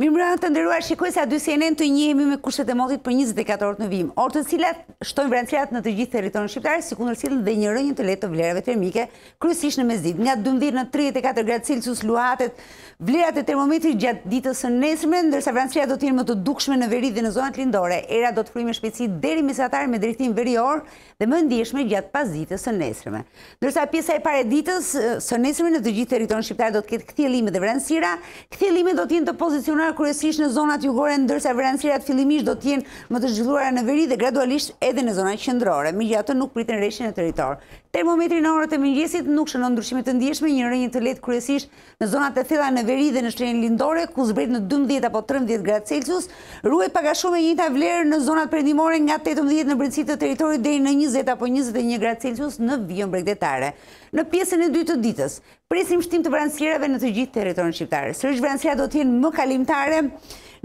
Mirëmbrëmje të nderuar shikues, a dy CNN të njëhemi me kushtet e motit për 24 orët në vim. Orë të cilat shtojnë vrancëlat në të gjithë territorin shqiptar, sikundër sillen dhe një rënje të lehtë të vlerave termike, kryesisht në mesditë, nga 12 në 34 gradë Celsius luhatet vlerat e termometrit gjatë ditës së nesërme, ndërsa vrancëlat do të jenë më të dukshme në veri dhe në zonat lindore. Era do të frymë me shpejtësi deri mesatar me drejtim verior dhe më ndihshme gjatë pasdites së nesërme. Ndërsa pjesa e parë ditës së nesërme në të gjithë territorin shqiptar do të ketë kthjellime dhe vranësira, kthjellimet do të jenë të pozicionuara punuar kryesisht në zonat jugore, ndërsa vrenësirat fillimisht do t'jen më të zhvilluara në veri dhe gradualisht edhe në zonat qëndrore, me të nuk pritën reshën e teritor. Termometri në orët e mëngjesit nuk shënë ndryshimet të ndjeshme, një rënjë të letë kryesisht në zonat e thela në veri dhe në shtrejnë lindore, ku zbret në 12 apo 13 gradë Celsius, ruaj paga shumë e njëta vlerë në zonat përndimore nga 18 në brendësit të teritori dhe në 20 apo 21 gradë Celsius në vion bregdetare. Në pjesën e dy të ditës, presim shtim të vranësireve në të gjithë teritorin shqiptare. Sërish vranësira do t'jenë më kalimtare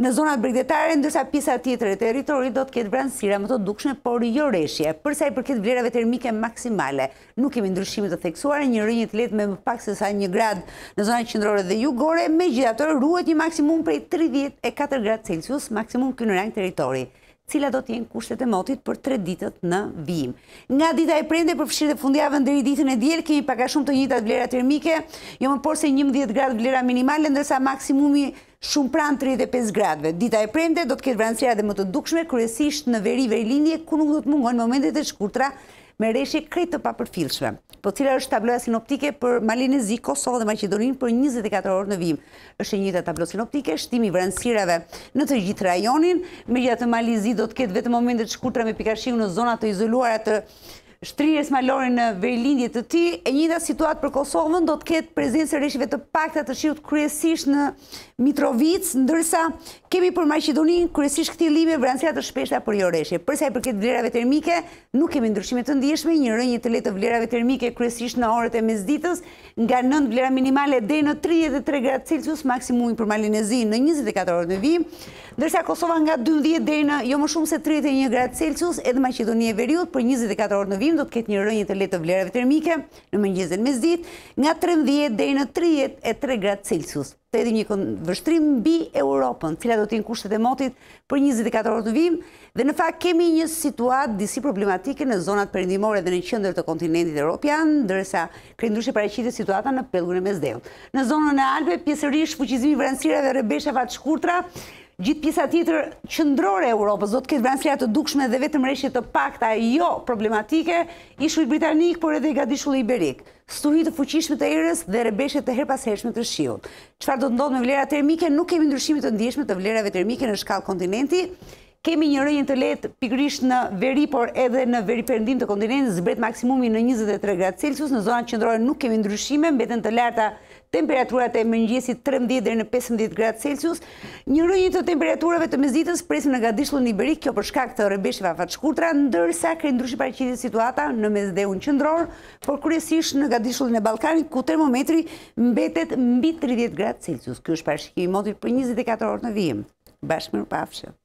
në zonat bregdetare, ndërsa pisa tjetër e teritorit do t'ketë vranësira më të dukshme, por jo reshje, përsa i përket vlerave termike maksimale. Nuk kemi ndryshimit të theksuar, një rënjit let me më pak se sa një grad në zonat qëndrore dhe jugore, me gjithatorë ruhet një maksimum prej 34 grad Celsius, maksimum kënë rang teritori cila do t'jen kushtet e motit për tre ditët në vijim. Nga dita e prende për fshirë dhe fundjavën dheri ditën e djelë, kemi paka shumë të njëtat vlera termike, jo më por se 11 gradë vlera minimale, ndërsa maksimumi shumë pranë 35 gradëve. Dita e prende do t'ket vranësira dhe më të dukshme, kërësisht në veri-veri lindje, ku nuk do t'mungon momentet e shkurtra me reshje kretë të papërfilshme. Po cila është tabloja sinoptike për Malinë Kosovë dhe Macedoninë për 24 orë në vim. është një njëta tablo sinoptike, shtimi vërënsireve në të gjithë rajonin. Me gjithë të Malinë do të ketë vetë momente që me pikashim në zonat të izoluarat të shtrijes malore në vejlindje të ti, e njëta situatë për Kosovën do të ketë prezinsë e reshive të pakta të shiut kryesisht në Mitrovic, ndërsa kemi për Majqedonin kryesisht këti lime vërënësia të shpeshta për jo reshje. Përsa i përket vlerave termike, nuk kemi ndryshime të ndjeshme, një rënjë të letë vlerave termike kryesisht në orët e mezditës, nga nëndë vlera minimale dhe në 33 gradë Celsius, maksimumin për Malinezin në 24 orët në vijë, Ndërsa Kosova nga 12 dhe në jo më shumë se 31 gradë Celsius edhe Macedonia e Veriut për 24 orë në vim do të këtë një rënjë të letë të vlerave termike në më me zdit nga 13 dhe në 33 gradë Celsius. Të edhe një vështrim bi Europën, cila do t'in kushtet e motit për 24 orë në vim dhe në fakt kemi një situatë disi problematike në zonat përindimore dhe në qëndër të kontinentit e Europian, dërsa kërëndrushe pare qitë situata në pelgurën e mesdeut. Në zonën e Alpe, pjesërish, fuqizimi vërënsire dhe rëbesha fatë shkurtra, Gjitë pjesa tjetër qëndrore e Europës do të ketë vranësira të dukshme dhe vetëm reshje të pakta jo problematike, ishuj britanik, por edhe i i iberik. stuhit të fuqishme të erës dhe rebeshe të herpas hershme të shiut. Qfar do të ndodhë me vlera termike, nuk kemi ndryshimit të ndjeshme të vlerave termike në shkallë kontinenti, Kemi një rëjnë të letë pikrish në veri, por edhe në veri përndim të kontinentës, zbret maksimumi në 23 gradë Celsius, në zonat qëndrojë nuk kemi ndryshime, mbeten të larta temperaturat e mëngjesit 13 dhe në 15 gradë Celsius. Një rënjë të temperaturave të mëzitës presin në gadishlu një berik, kjo përshka këtë rëmbesh i vafat shkurtra, ndërsa kërë ndryshë parqitit situata në mes dhe unë qëndror, por kërësish në gadishlu e Balkani, ku termometri mbetet mbi 30 gradë Celsius. Kjo është i modit për 24 orë në vijim. Bashmiru pafshë.